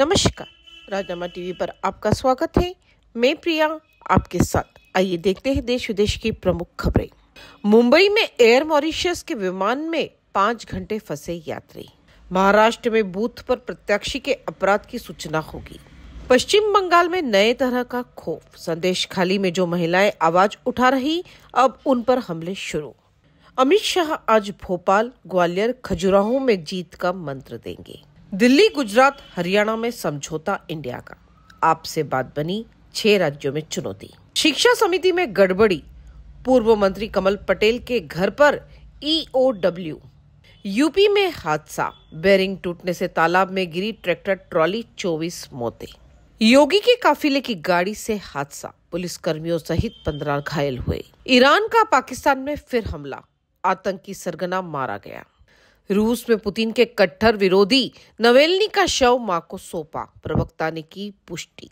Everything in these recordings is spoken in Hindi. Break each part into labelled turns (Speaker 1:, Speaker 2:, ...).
Speaker 1: नमस्कार राजनामा टीवी पर आपका स्वागत है मैं प्रिया आपके साथ आइए देखते हैं देश विदेश की प्रमुख खबरें मुंबई में एयर मॉरिशस के विमान में पाँच घंटे फंसे यात्री महाराष्ट्र में बूथ पर प्रत्याशी के अपराध की सूचना होगी पश्चिम बंगाल में नए तरह का खौफ संदेश खाली में जो महिलाएं आवाज उठा रही अब उन पर हमले शुरू अमित शाह आज भोपाल ग्वालियर खजुराहो में जीत का मंत्र देंगे दिल्ली गुजरात हरियाणा में समझौता इंडिया का आपसे बात बनी छह राज्यों में चुनौती शिक्षा समिति में गड़बड़ी पूर्व मंत्री कमल पटेल के घर पर डब्ल्यू e यूपी में हादसा बेरिंग टूटने से तालाब में गिरी ट्रैक्टर ट्रॉली 24 मौतें योगी के काफिले की गाड़ी से हादसा पुलिस कर्मियों सहित पंद्रह घायल हुए ईरान का पाकिस्तान में फिर हमला आतंकी सरगना मारा गया रूस में पुतिन के कट्टर विरोधी नवेलनी का शव मां को सौंपा प्रवक्ता ने की पुष्टि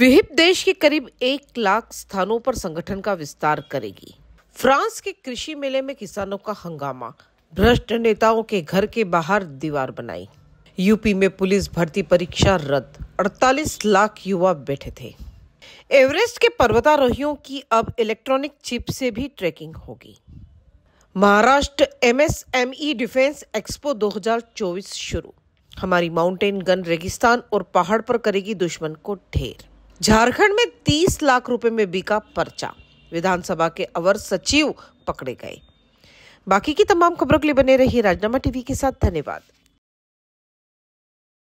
Speaker 1: विहिप देश के करीब एक लाख स्थानों पर संगठन का विस्तार करेगी फ्रांस के कृषि मेले में किसानों का हंगामा भ्रष्ट नेताओं के घर के बाहर दीवार बनाई यूपी में पुलिस भर्ती परीक्षा रद्द 48 लाख युवा बैठे थे एवरेस्ट के पर्वतारोहियों की अब इलेक्ट्रॉनिक चिप से भी ट्रैकिंग होगी महाराष्ट्र एमएसएमई डिफेंस एक्सपो 2024 शुरू हमारी माउंटेन गन रेगिस्तान और पहाड़ पर करेगी दुश्मन को ढेर झारखंड में 30 लाख रुपए में बिका पर्चा विधानसभा के अवर सचिव पकड़े गए बाकी की तमाम खबरों के लिए बने रहिए राजनामा टीवी के साथ धन्यवाद